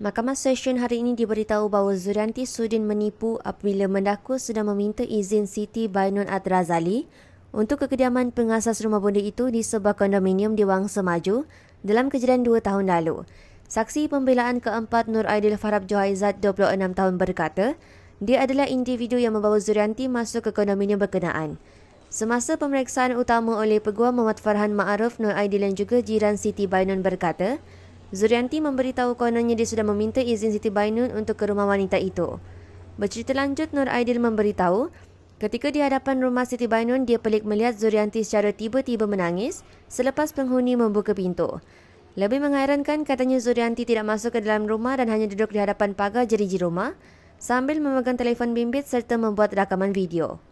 Mahkamah Session hari ini diberitahu bahawa Zuranti Sudin menipu apabila mendakwa sedang meminta izin Siti Bainun Adrazali untuk kekediaman pengasas rumah bonda itu di sebuah kondominium di Wang Semaju dalam kejadian dua tahun lalu. Saksi pembelaan keempat Nur Aidil Farab Johaizat, 26 tahun berkata, dia adalah individu yang membawa Zuranti masuk ke kondominium berkenaan. Semasa pemeriksaan utama oleh Peguam Muhammad Farhan Ma'ruf, Nur Aidil dan juga jiran Siti Bainun berkata, Zurianti memberitahu kononnya dia sudah meminta izin Siti Bainun untuk ke rumah wanita itu. Bercerita lanjut, Nur Aidil memberitahu, ketika di hadapan rumah Siti Bainun, dia pelik melihat Zurianti secara tiba-tiba menangis selepas penghuni membuka pintu. Lebih mengherankan, katanya Zurianti tidak masuk ke dalam rumah dan hanya duduk di hadapan pagar jeriji rumah sambil memegang telefon bimbit serta membuat rakaman video.